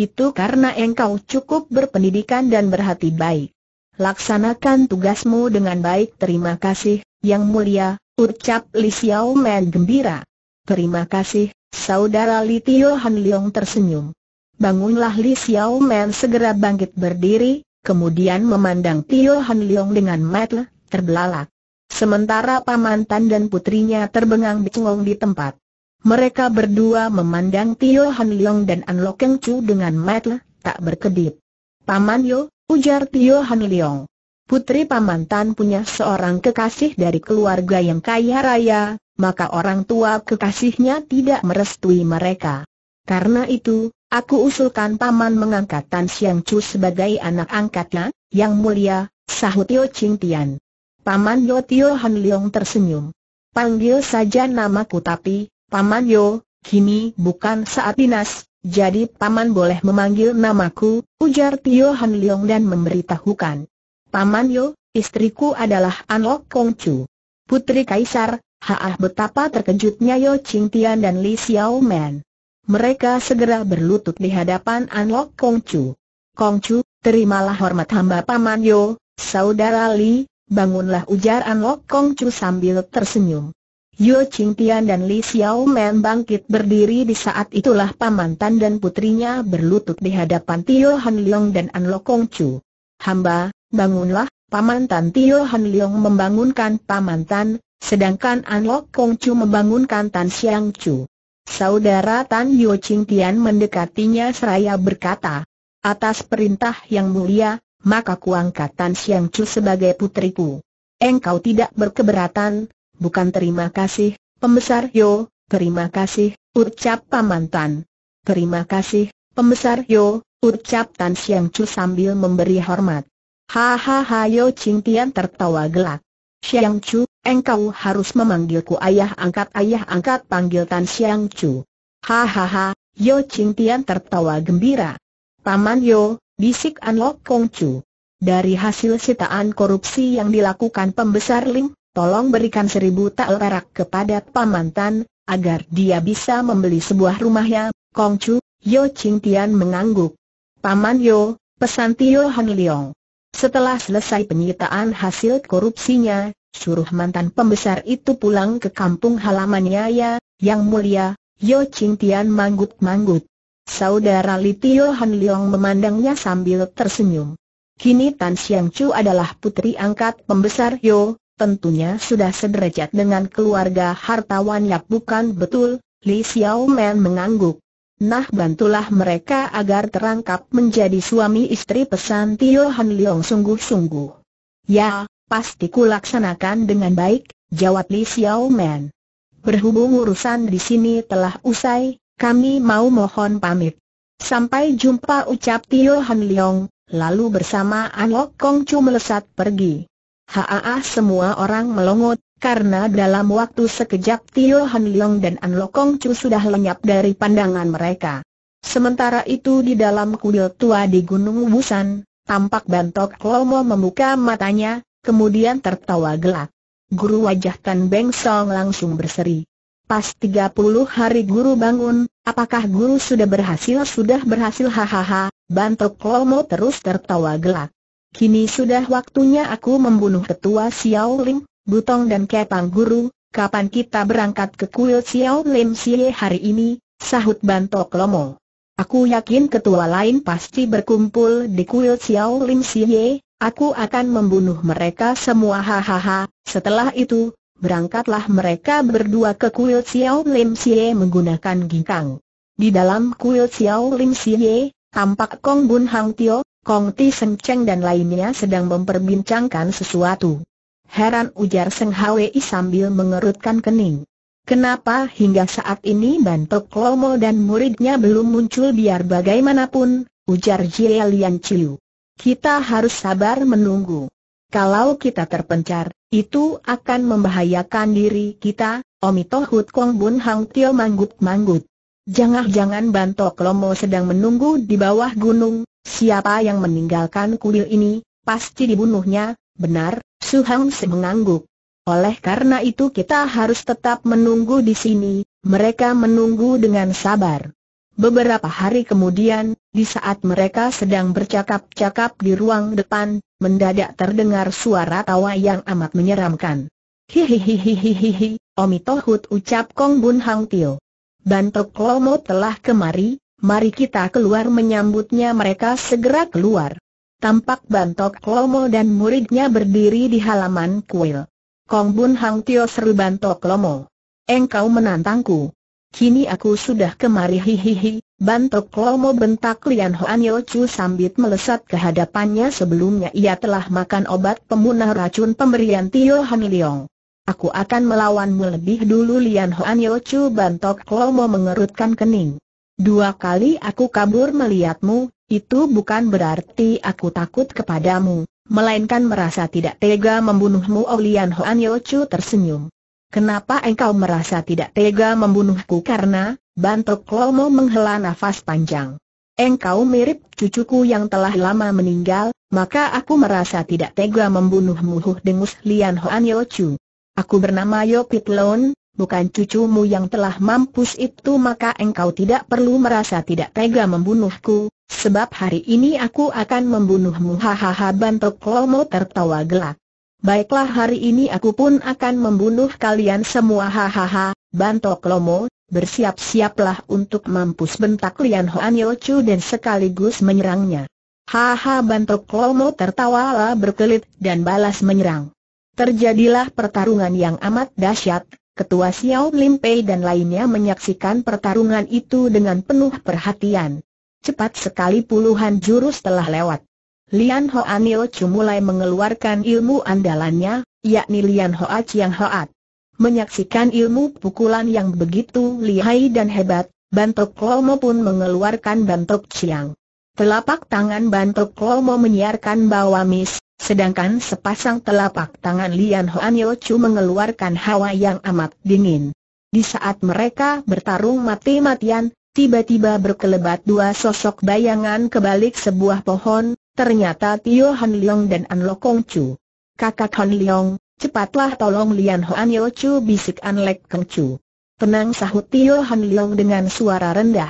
Speaker 1: Itu karena engkau cukup berpendidikan dan berhati baik. Laksanakan tugasmu dengan baik terima kasih, yang mulia, ucap Li Xiao Men gembira. Terima kasih, Saudara Li Tio Han Leong tersenyum. Bangunlah Li Xiao Men segera bangkit berdiri, kemudian memandang Tio Han Leong dengan mata terbelalak. Sementara Paman Tan dan putrinya terbengang bengong di tempat. Mereka berdua memandang Tio Han Leong dan An Lo Keng Chu dengan mata tak berkedip. Paman Yo, ujar Tio Han Leong. Putri Paman Tan punya seorang kekasih dari keluarga yang kaya raya, maka orang tua kekasihnya tidak merestui mereka. Karena itu, aku usulkan paman mengangkat Tan Siang Chu sebagai anak angkatnya, yang mulia, sahut Yo Ching Tian. Paman Yo Tio Han Leong tersenyum. Panggil saja nama ku tapi, Paman Yo, kini bukan saat dinas, jadi Paman boleh memanggil namaku, ujar Tio Han Leong dan memberitahukan. Paman Yo, istriku adalah Anok Kong Chu. Putri Kaisar, Haah betapa terkejutnya Yo Ching Tian dan Li Xiao Men. Mereka segera berlutut di hadapan An Lok Kong Chu. Kong Chu, terimalah hormat hamba paman Yo, saudara Li, bangunlah ujar An Lok Kong Chu sambil tersenyum. Yo Ching Tian dan Li Xiao Men bangkit berdiri di saat itulah paman Tan dan putrinya berlutut di hadapan Tio Han Leong dan An Lok Kong Chu. Hamba, bangunlah, paman Tan Tio Han Leong membangunkan paman Tan, Sedangkan An Lok Kong Chu membangunkan Tan Siang Chu. Saudara Tan Yo Ching Tian mendekatinya seraya berkata, atas perintah yang mulia, maka kuangkat Tan Siang Chu sebagai putriku. Engkau tidak berkeberatan, bukan terima kasih, pembesar Yo, terima kasih, ucap Paman Tan. Terima kasih, pembesar Yo, ucap Tan Siang Chu sambil memberi hormat. Hahaha Yo Ching Tian tertawa gelak. Siang Chu, engkau harus memanggilku ayah angkat ayah angkat panggil Tan Siang Chu. Hahaha, Yo Ching Tian tertawa gembira. Paman Yo, bisik An Lok Kong Chu. Dari hasil sitaan korupsi yang dilakukan pembesar Lim, tolong berikan seribu tal perak kepada Paman Tan, agar dia bisa membeli sebuah rumahnya. Kong Chu, Yo Ching Tian mengangguk. Paman Yo, pesan Tio Han Leong. Setelah selesai penyitaan hasil korupsinya, suruh mantan pembesar itu pulang ke kampung halamannya ya, yang mulia, Yo Ching Tian manggut-manggut. Saudara Li Tio Han Leong memandangnya sambil tersenyum. Kini Tan Xiang Chu adalah putri angkat pembesar Yo, tentunya sudah sederajat dengan keluarga Hartawan yak bukan betul, Li Xiao Men mengangguk. Nah bantulah mereka agar terangkap menjadi suami istri pesan Tio Han Leong sungguh-sungguh. Ya, Pasti kulaksanakan dengan baik, jawab Li Xiaoman. Berhubung urusan di sini telah usai, kami mau mohon pamit. Sampai jumpa ucap Tio Han Leong, lalu bersama An Lok Kong Chu melesat pergi. Haa semua orang melongot, karena dalam waktu sekejap Tio Han Leong dan An Lok Kong Chu sudah lenyap dari pandangan mereka. Sementara itu di dalam kuil tua di Gunung Busan, tampak Bantok Klomo membuka matanya, kemudian tertawa gelak. Guru wajah Tan Beng Song langsung berseri. Pas 30 hari guru bangun, apakah guru sudah berhasil? Sudah berhasil hahaha, Bantok Lomo terus tertawa gelak. Kini sudah waktunya aku membunuh ketua Xiao Lim, Butong dan Kepang Guru, kapan kita berangkat ke kuil Xiao Lim Xie hari ini, sahut Bantok Lomo. Aku yakin ketua lain pasti berkumpul di kuil Xiao Lim Xie, Aku akan membunuh mereka semua hahaha. Setelah itu, berangkatlah mereka berdua ke kuil Xiao Lim Xie menggunakan ginkang. Di dalam kuil Xiao Lim Xie, tampak Kong Bun Hang Tio, Kong Ti Seng Cheng dan lainnya sedang memperbincangkan sesuatu. Heran ujar Seng Hwi sambil mengerutkan kening. Kenapa hingga saat ini Bantok Lomo dan muridnya belum muncul biar bagaimanapun, ujar Jie Lian Chiu. Kita harus sabar menunggu. Kalau kita terpencar, itu akan membahayakan diri kita, Omi Hut Kong Bun Hang Tio manggut-manggut. Jangan-jangan Bantok Lomo sedang menunggu di bawah gunung, siapa yang meninggalkan kuil ini, pasti dibunuhnya, benar, Hang Se mengangguk. Oleh karena itu kita harus tetap menunggu di sini, mereka menunggu dengan sabar. Beberapa hari kemudian, di saat mereka sedang bercakap-cakap di ruang depan, mendadak terdengar suara tawa yang amat menyeramkan. Hihihihihihihi, Omi Tohut ucap Kong Bun Hang Tio. Bantok Lomo telah kemari, mari kita keluar menyambutnya mereka segera keluar. Tampak Bantok Lomo dan muridnya berdiri di halaman kuil. Kong Bun Hang Tio seru Bantok Lomo. Engkau menantangku. Kini aku sudah kemari hihihi, bantok lomo bentak Lian Hoan Yo Chu sambit melesat ke hadapannya sebelumnya ia telah makan obat pemunah racun pemberian Tio Han Leong. Aku akan melawanmu lebih dulu Lian Hoan Yo Chu bantok lomo mengerutkan kening. Dua kali aku kabur melihatmu, itu bukan berarti aku takut kepadamu, melainkan merasa tidak tega membunuhmu Oh Lian Hoan Yo Chu tersenyum. Kenapa engkau merasa tidak tega membunuhku karena, bantuk Lomo menghela nafas panjang. Engkau mirip cucuku yang telah lama meninggal, maka aku merasa tidak tega membunuhmu huh dengus Lian Hoan Yo Chu. Aku bernama Yo Pit Lon, bukan cucumu yang telah mampus itu maka engkau tidak perlu merasa tidak tega membunuhku, sebab hari ini aku akan membunuhmu hahaha bantuk Lomo tertawa gelak. Baiklah hari ini aku pun akan membunuh kalian semua hahaha, bantok lomo, bersiap-siaplah untuk mampus bentak Lian Hoan Yochu dan sekaligus menyerangnya. Haha bantok lomo tertawa berkelit dan balas menyerang. Terjadilah pertarungan yang amat dahsyat, ketua Xiao Lim Pei dan lainnya menyaksikan pertarungan itu dengan penuh perhatian. Cepat sekali puluhan jurus telah lewat. Lian Ho Anil Chu mulai mengeluarkan ilmu andalannya, yakni Lian Ho Hoa Chiang Hoat. Menyaksikan ilmu pukulan yang begitu lihai dan hebat, Bantok Kromo pun mengeluarkan Bantok Chiang. Telapak tangan Bantok Kromo menyiarkan bawah mis, sedangkan sepasang telapak tangan Lian Ho Anil Chu mengeluarkan hawa yang amat dingin. Di saat mereka bertarung mati-matian, tiba-tiba berkelebat dua sosok bayangan kebalik sebuah pohon, Ternyata Tio Han Leong dan An Lokong Chu. Kakak Han Leong, cepatlah tolong Lian Hoan Yo Chu bisik An Lek Keng Chu. Tenang sahut Tio Han Leong dengan suara rendah.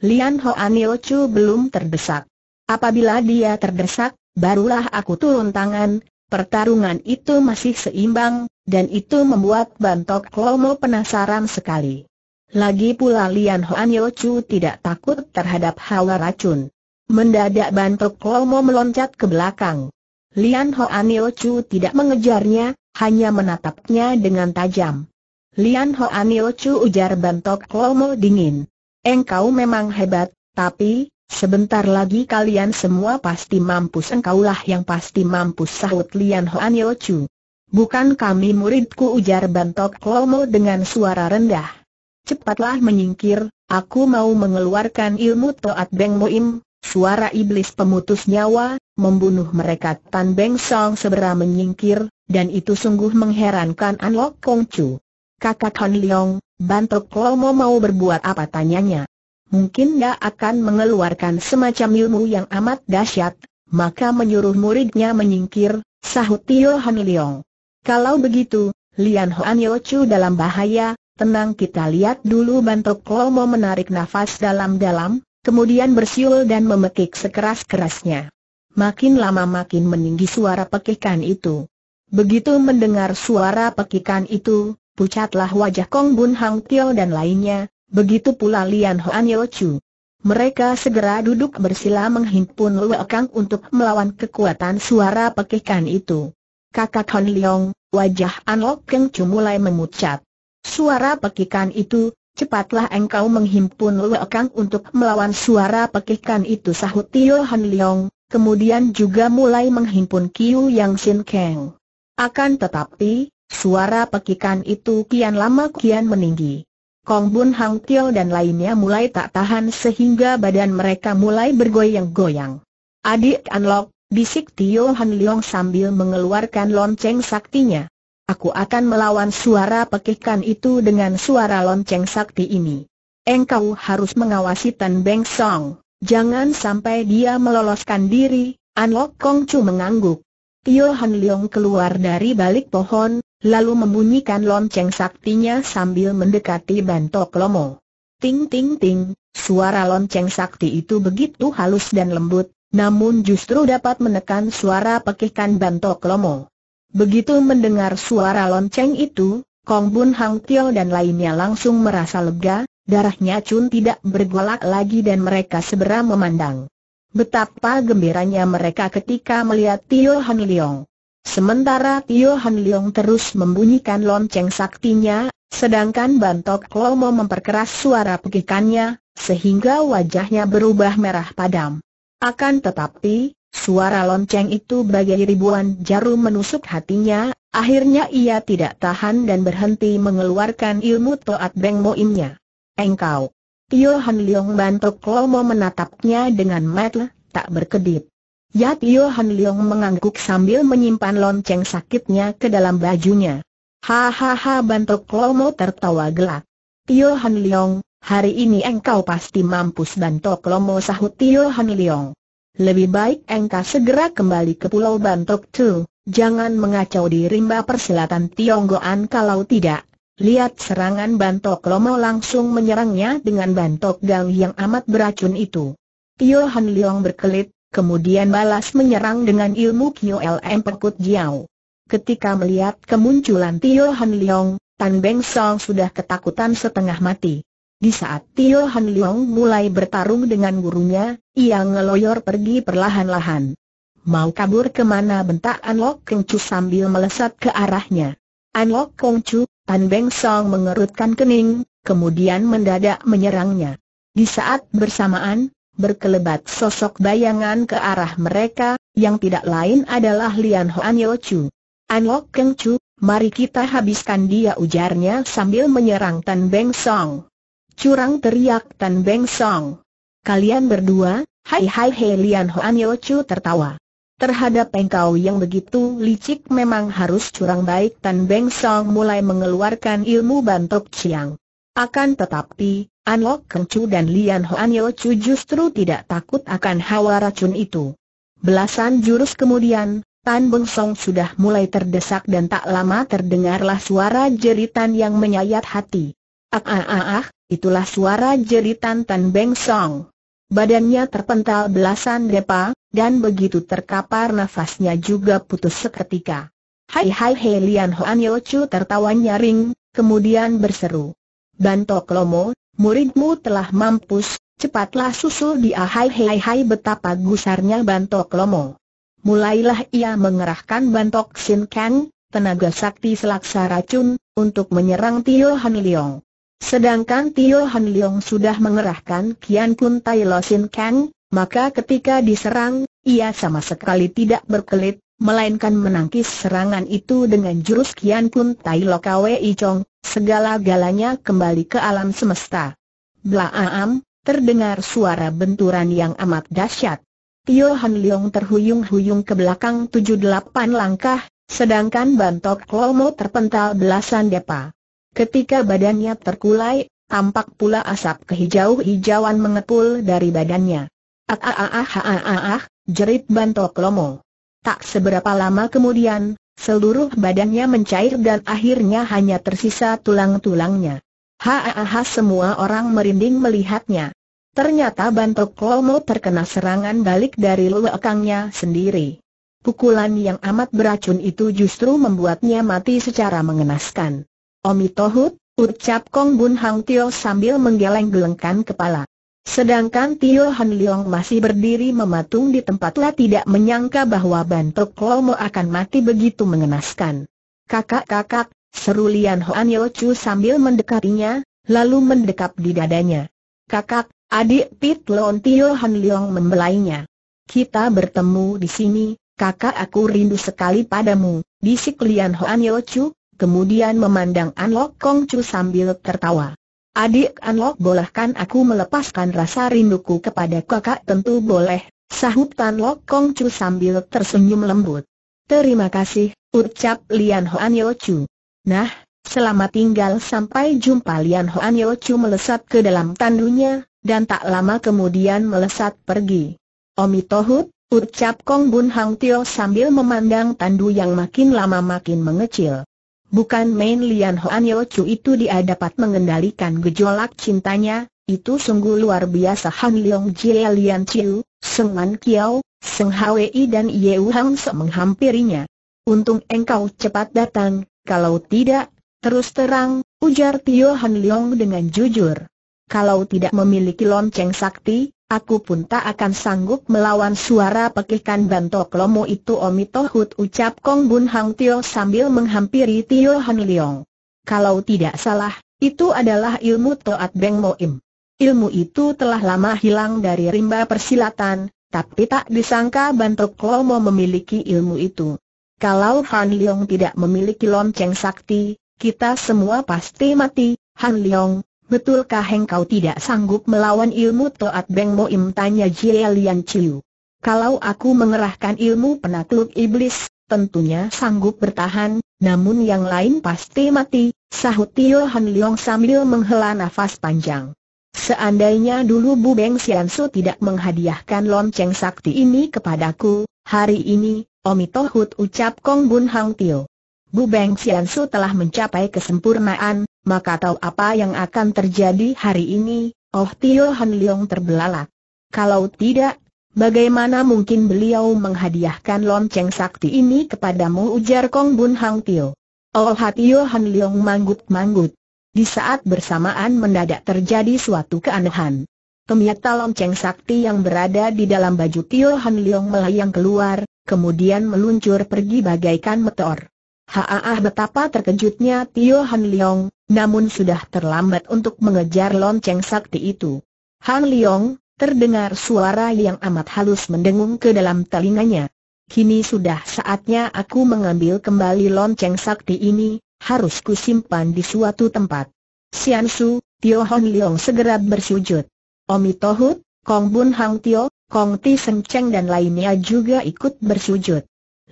Speaker 1: Lian Hoan Yo Chu belum terdesak. Apabila dia terdesak, barulah aku turun tangan, pertarungan itu masih seimbang, dan itu membuat Bantok Lomo penasaran sekali. Lagi pula Lian Hoan Yo Chu tidak takut terhadap hawa racun. Mendadak bantok Lomo meloncat ke belakang. Lian Ho Chu tidak mengejarnya, hanya menatapnya dengan tajam. Lian Ho Chu ujar bantok Lomo dingin. Engkau memang hebat, tapi, sebentar lagi kalian semua pasti mampus engkaulah yang pasti mampus sahut Lian Ho Chu. Bukan kami muridku ujar Bantok Lomo dengan suara rendah. Cepatlah menyingkir, aku mau mengeluarkan ilmu Toat Beng Moim, Suara iblis pemutus nyawa, membunuh mereka Tan Beng Song segera menyingkir, dan itu sungguh mengherankan An Lok Kong Chu. Kakak Han Leong, Bantok Lomo mau berbuat apa tanyanya? Mungkin dia akan mengeluarkan semacam ilmu yang amat dahsyat, maka menyuruh muridnya menyingkir, sahut Tio Han Leong. Kalau begitu, Lian Hoan Yo Chu dalam bahaya, tenang kita lihat dulu Bantok Lomo menarik nafas dalam-dalam, kemudian bersiul dan memekik sekeras-kerasnya. Makin lama makin meninggi suara pekikan itu. Begitu mendengar suara pekikan itu, pucatlah wajah Kong Bun Hang Tio dan lainnya, begitu pula Lian Hoan Yeo Chu. Mereka segera duduk bersila menghimpun Luekang untuk melawan kekuatan suara pekikan itu. Kakak Han Leong, wajah An Lok Keng Chu mulai memucat. Suara pekikan itu, Cepatlah engkau menghimpun luakang untuk melawan suara pekikan itu sahut Tio Han Leong, kemudian juga mulai menghimpun Kiu Yang Sin Kang. Akan tetapi, suara pekikan itu kian lama kian meninggi. Kong Bun Hang Tio dan lainnya mulai tak tahan sehingga badan mereka mulai bergoyang-goyang. Adik Anlok, bisik Tio Han Leong sambil mengeluarkan lonceng saktinya. Aku akan melawan suara pekikan itu dengan suara lonceng sakti ini. Engkau harus mengawasi Tan Beng Song, jangan sampai dia meloloskan diri, An Lok Kong Chu mengangguk. Tio Han Leong keluar dari balik pohon, lalu membunyikan lonceng saktinya sambil mendekati Bantok Lomo. Ting ting ting, suara lonceng sakti itu begitu halus dan lembut, namun justru dapat menekan suara pekikan Bantok Lomo. Begitu mendengar suara lonceng itu, Kong Bun Hang Tio dan lainnya langsung merasa lega, darahnya cun tidak bergolak lagi dan mereka segera memandang. Betapa gembiranya mereka ketika melihat Tio Han Leong. Sementara Tio Han Leong terus membunyikan lonceng saktinya, sedangkan Bantok Klomo memperkeras suara pegikannya, sehingga wajahnya berubah merah padam. Akan tetapi, Suara lonceng itu bagai ribuan jarum menusuk hatinya, akhirnya ia tidak tahan dan berhenti mengeluarkan ilmu Toat Beng Moimnya. Engkau! Tio Han Leong bantuk Lomo menatapnya dengan mata tak berkedip. Ya Tio Han Leong mengangguk sambil menyimpan lonceng sakitnya ke dalam bajunya. Hahaha bantuk Lomo tertawa gelak. Tio Han Leong, hari ini engkau pasti mampus bantuk Lomo sahut Tio Han Leong lebih baik engkau segera kembali ke Pulau Bantok Tu. Jangan mengacau di rimba Perselatan Tionggoan kalau tidak. Lihat serangan Bantok Lomo langsung menyerangnya dengan Bantok Gang yang amat beracun itu. Tio Han Leong berkelit, kemudian balas menyerang dengan ilmu QLM M Perkut Jiao. Ketika melihat kemunculan Tio Han Leong, Tan Beng Song sudah ketakutan setengah mati. Di saat Tio Han Leong mulai bertarung dengan gurunya, ia ngeloyor pergi perlahan-lahan. Mau kabur kemana bentak An Lok Kong Chu sambil melesat ke arahnya. An Lok Kong Chu, Tan Beng Song mengerutkan kening, kemudian mendadak menyerangnya. Di saat bersamaan, berkelebat sosok bayangan ke arah mereka, yang tidak lain adalah Lian Hoan Yo Chu. An Lok Kong Chu, mari kita habiskan dia ujarnya sambil menyerang Tan Beng Song. Curang teriak Tan Beng Song. Kalian berdua, hai hai hei Lian Hoan Yo Chu tertawa. Terhadap engkau yang begitu licik memang harus curang baik Tan Beng Song mulai mengeluarkan ilmu bantok ciang. Akan tetapi, An Lok Keng Chu dan Lian Hoan Yo Chu justru tidak takut akan hawa racun itu. Belasan jurus kemudian, Tan Beng Song sudah mulai terdesak dan tak lama terdengarlah suara jeritan yang menyayat hati. Ah ah ah ah, Itulah suara jeritan Tan Beng Song. Badannya terpental belasan depa, dan begitu terkapar nafasnya juga putus seketika. Hai hai hei Lian Hoan Yo Chu tertawa nyaring, kemudian berseru. Bantok Lomo, muridmu telah mampus, cepatlah susul dia hai hai hai betapa gusarnya Bantok Lomo. Mulailah ia mengerahkan Bantok Sin Kang, tenaga sakti selaksa racun, untuk menyerang Tio Han Leong. Sedangkan Tio Han Leong sudah mengerahkan Kian Kun Tai Lo Sin Kang, maka ketika diserang, ia sama sekali tidak berkelit, melainkan menangkis serangan itu dengan jurus Kian Kun Tai Lo Kwei Chong, segala-galanya kembali ke alam semesta. Blaam, terdengar suara benturan yang amat dahsyat. Tio Han Leong terhuyung-huyung ke belakang tujuh delapan langkah, sedangkan bantok Klomo terpental belasan depa. Ketika badannya terkulai, tampak pula asap kehijau-hijauan mengepul dari badannya. Ah ah ah ah ah ah, ah jerit Bantok Lomo. Tak seberapa lama kemudian, seluruh badannya mencair dan akhirnya hanya tersisa tulang-tulangnya. Ha ah ah semua orang merinding melihatnya. Ternyata Bantok Lomo terkena serangan balik dari luakangnya sendiri. Pukulan yang amat beracun itu justru membuatnya mati secara mengenaskan. Omi ucap Kong Bun Hang Tio sambil menggeleng-gelengkan kepala. Sedangkan Tio Han Leong masih berdiri mematung di tempatlah tidak menyangka bahwa Bantok Lomo akan mati begitu mengenaskan. Kakak-kakak, seru Lian Hoan Yo Chu sambil mendekatinya, lalu mendekap di dadanya. Kakak, adik Pit Lon Tio Han Leong membelainya. Kita bertemu di sini, kakak aku rindu sekali padamu, bisik Lian Hoan Yo Chu, kemudian memandang Anlok Kong Chu sambil tertawa. Adik Anlok bolehkan aku melepaskan rasa rinduku kepada kakak tentu boleh, sahut Anlok Kong Chu sambil tersenyum lembut. Terima kasih, ucap Lian Hoan Yeo Chu. Nah, selamat tinggal sampai jumpa Lian Hoan Yeo Chu melesat ke dalam tandunya, dan tak lama kemudian melesat pergi. Omi Tohut, ucap Kong Bun Hang Tio sambil memandang tandu yang makin lama makin mengecil. Bukan main Lian Hoan Yo Chu itu dia dapat mengendalikan gejolak cintanya, itu sungguh luar biasa Han Leong Jie Lian Chiu, Seng Man Kiao, Seng Hwi dan Yeu Hang Se menghampirinya. Untung engkau cepat datang, kalau tidak, terus terang, ujar Tio Han Leong dengan jujur. Kalau tidak memiliki lonceng sakti, aku pun tak akan sanggup melawan suara pekikan bantok lomo itu Omi Tohut ucap Kong Bun Hang Tio sambil menghampiri Tio Han Leong. Kalau tidak salah, itu adalah ilmu Toat Beng Moim. Ilmu itu telah lama hilang dari rimba persilatan, tapi tak disangka bantok lomo memiliki ilmu itu. Kalau Han Leong tidak memiliki lonceng sakti, kita semua pasti mati, Han Leong, Betulkah engkau tidak sanggup melawan ilmu Toat Beng Moim? Tanya Jie Lian Chiu. Kalau aku mengerahkan ilmu penakluk iblis, tentunya sanggup bertahan, namun yang lain pasti mati, sahut Tio Han Leong sambil menghela nafas panjang. Seandainya dulu Bu Beng Sian Su tidak menghadiahkan lonceng sakti ini kepadaku, hari ini, tohut ucap Kong Bun Hang Tio. Bu Beng Sian Su telah mencapai kesempurnaan, maka tahu apa yang akan terjadi hari ini, Oh Tio Han Leong terbelalak. Kalau tidak, bagaimana mungkin beliau menghadiahkan lonceng sakti ini kepadamu ujar Kong Bun Hang Tio. Oh Tio Han Leong manggut-manggut. Di saat bersamaan mendadak terjadi suatu keanehan. Kemiata lonceng sakti yang berada di dalam baju Tio Han Leong melayang keluar, kemudian meluncur pergi bagaikan meteor. Haah betapa terkejutnya Tio Han Leong, namun sudah terlambat untuk mengejar lonceng sakti itu. Han Leong, terdengar suara yang amat halus mendengung ke dalam telinganya. Kini sudah saatnya aku mengambil kembali lonceng sakti ini, harus simpan di suatu tempat. Sian Su, Tio Han Leong segera bersujud. Omi Tohut, Kong Bun Hang Tio, Kong Ti Seng Cheng dan lainnya juga ikut bersujud.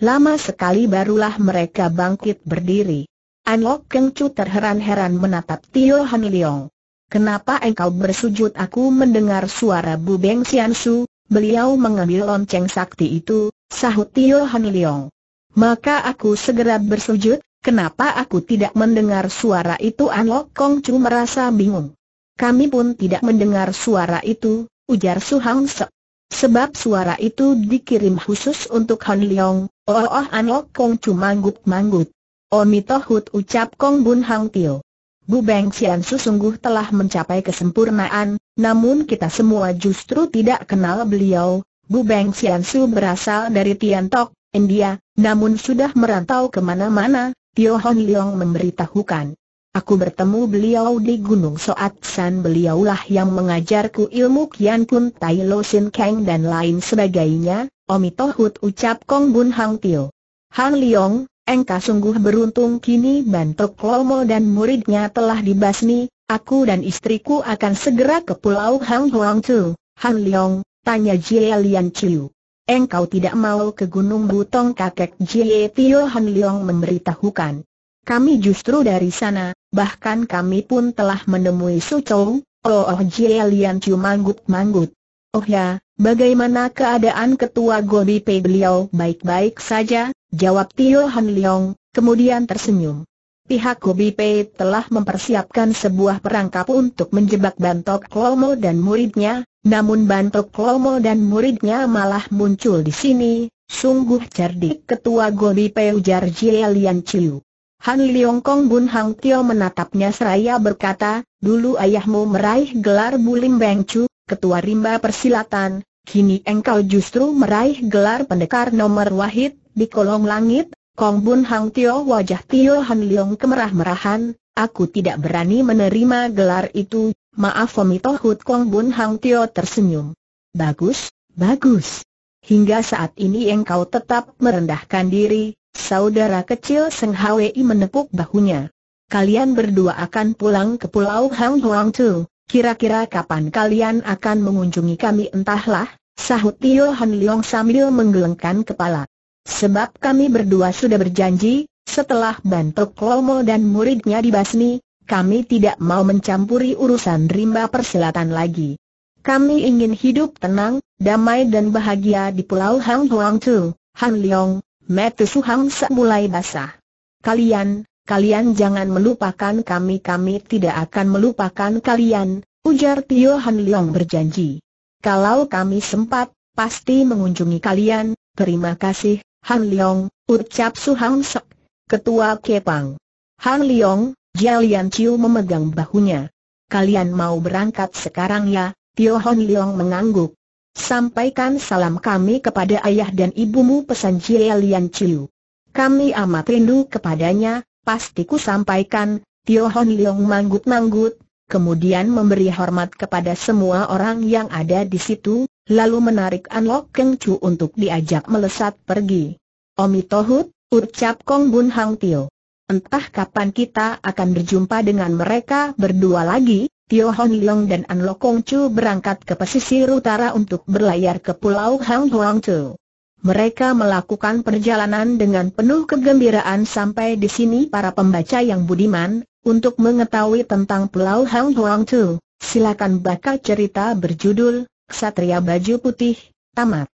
Speaker 1: Lama sekali barulah mereka bangkit berdiri. An Lok Keng Chu terheran-heran menatap Tio Han Leong. Kenapa engkau bersujud aku mendengar suara Bu Beng Sian Su, beliau mengambil lonceng sakti itu, sahut Tio Han Leong. Maka aku segera bersujud, kenapa aku tidak mendengar suara itu An Lok Kong Chu merasa bingung. Kami pun tidak mendengar suara itu, ujar Su Hang Se. Sebab suara itu dikirim khusus untuk Han Leong, Oh, oh Anok Kong cuma manggut-manggut. Omitohut oh, ucap Kong Bun Hang Tio. Bu Beng Sian Su sungguh telah mencapai kesempurnaan, namun kita semua justru tidak kenal beliau. Bu Beng Sian Su berasal dari Tiantok, India, namun sudah merantau kemana-mana, Tio Hon Leong memberitahukan. Aku bertemu beliau di Gunung Soat San beliaulah yang mengajarku ilmu Kian Kun Tai Lo Sin Kang dan lain sebagainya, Omi Tohut ucap Kong Bun Hang Tio. Hang Leong, engkau sungguh beruntung kini Bantok Lomo dan muridnya telah dibasmi, aku dan istriku akan segera ke Pulau Hang Huang Tu. Hang Leong, tanya Jie Lian Chiu. Engkau tidak mau ke Gunung Butong kakek Jie Tio Hang Leong memberitahukan. Kami justru dari sana, bahkan kami pun telah menemui Su Chou, Oh Oh Jie Lian Chu manggut-manggut. Oh ya, bagaimana keadaan ketua Gobi Pei beliau baik-baik saja, jawab Tio Han Leong, kemudian tersenyum. Pihak Gobi Pei telah mempersiapkan sebuah perangkap untuk menjebak Bantok Klomo dan muridnya, namun Bantok Klomo dan muridnya malah muncul di sini, sungguh cerdik ketua Gobi Pei ujar Jie Lian Chiu. Han Leong Kong Bun Hang Tio menatapnya seraya berkata, dulu ayahmu meraih gelar Bulim Beng Chu, ketua rimba persilatan, kini engkau justru meraih gelar pendekar nomor wahid, di kolong langit, Kong Bun Hang Tio wajah Tio Han Leong kemerah-merahan, aku tidak berani menerima gelar itu, maaf Omito Hut Kong Bun Hang Tio tersenyum. Bagus, bagus. Hingga saat ini engkau tetap merendahkan diri, Saudara kecil Seng Hwi menepuk bahunya. Kalian berdua akan pulang ke pulau Hang Huang Tu. Kira-kira kapan kalian akan mengunjungi kami entahlah, sahut Tio Han Leong sambil menggelengkan kepala. Sebab kami berdua sudah berjanji, setelah Bantuk Lomo dan muridnya dibasmi, kami tidak mau mencampuri urusan rimba persilatan lagi. Kami ingin hidup tenang, damai dan bahagia di pulau Hang Huang Tu. Han Leong, Hang Hangsa mulai basah. Kalian, kalian jangan melupakan kami kami tidak akan melupakan kalian, ujar Tio Han Leong berjanji. Kalau kami sempat, pasti mengunjungi kalian, terima kasih, Han Leong, ucap Su Hang ketua Kepang. Han Leong, Jialian Chiu memegang bahunya. Kalian mau berangkat sekarang ya, Tio Han Leong mengangguk. Sampaikan salam kami kepada ayah dan ibumu pesan Jie Lian Chiu. Kami amat rindu kepadanya, pastiku sampaikan, Tio Hon Leong manggut-manggut, kemudian memberi hormat kepada semua orang yang ada di situ, lalu menarik An Lok Keng Chu untuk diajak melesat pergi. Omi Tohut, ucap Kong Bun Hang Tio. Entah kapan kita akan berjumpa dengan mereka berdua lagi, Tio Hong Long dan An Kong Chu berangkat ke pesisir utara untuk berlayar ke Pulau Hang Huang Chu. Mereka melakukan perjalanan dengan penuh kegembiraan sampai di sini para pembaca yang budiman, untuk mengetahui tentang Pulau Hang Huang Chu, silakan baca cerita berjudul, Ksatria Baju Putih, Tamat.